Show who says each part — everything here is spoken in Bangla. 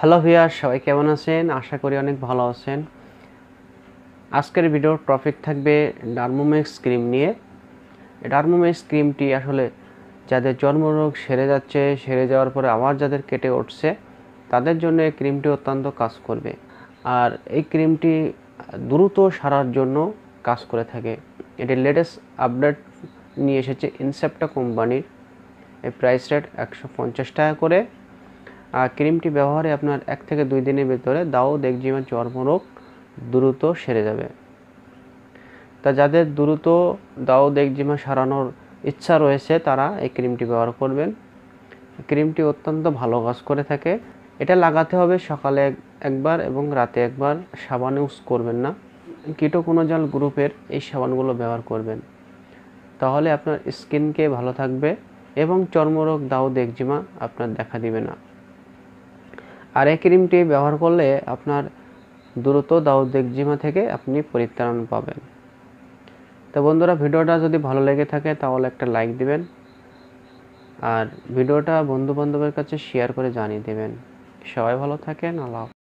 Speaker 1: হ্যালো ভিয়ার সবাই কেমন আছেন আশা করি অনেক ভালো আছেন আজকের ভিডিও টপিক থাকবে ডার্মোমেক্স ক্রিম নিয়ে ডার্মোমেক্স ক্রিমটি আসলে যাদের চর্মরোগ সেরে যাচ্ছে সেরে যাওয়ার পরে আবার যাদের কেটে উঠছে তাদের জন্য এই ক্রিমটি অত্যন্ত কাজ করবে আর এই ক্রিমটি দ্রুত সারার জন্য কাজ করে থাকে এটি লেটেস্ট আপডেট নিয়ে এসেছে ইনসেপ্টা কোম্পানির এই প্রাইস রেট একশো টাকা করে ক্রিমটি ব্যবহারে আপনার এক থেকে দুই দিনের ভেতরে দাও দেখজিমা চর্মরোগ দ্রুত সেরে যাবে তা যাদের দ্রুত দাও দেখজিমা সারানোর ইচ্ছা রয়েছে তারা এই ক্রিমটি ব্যবহার করবেন ক্রিমটি অত্যন্ত ভালো কাজ করে থাকে এটা লাগাতে হবে সকালে একবার এবং রাতে একবার সাবান ইউজ করবেন না জল গ্রুপের এই সাবানগুলো ব্যবহার করবেন তাহলে আপনার স্কিনকে ভালো থাকবে এবং চর্মরোগ দাও দেখজিমা আপনার দেখা দিবে না আর এই ক্রিমটি ব্যবহার করলে আপনার দ্রুত একজিমা থেকে আপনি পরিত্রাণ পাবেন তো বন্ধুরা ভিডিওটা যদি ভালো লেগে থাকে তাহলে একটা লাইক দিবেন আর ভিডিওটা বন্ধু বান্ধবের কাছে শেয়ার করে জানিয়ে দেবেন সবাই ভালো থাকেন আল্লাহ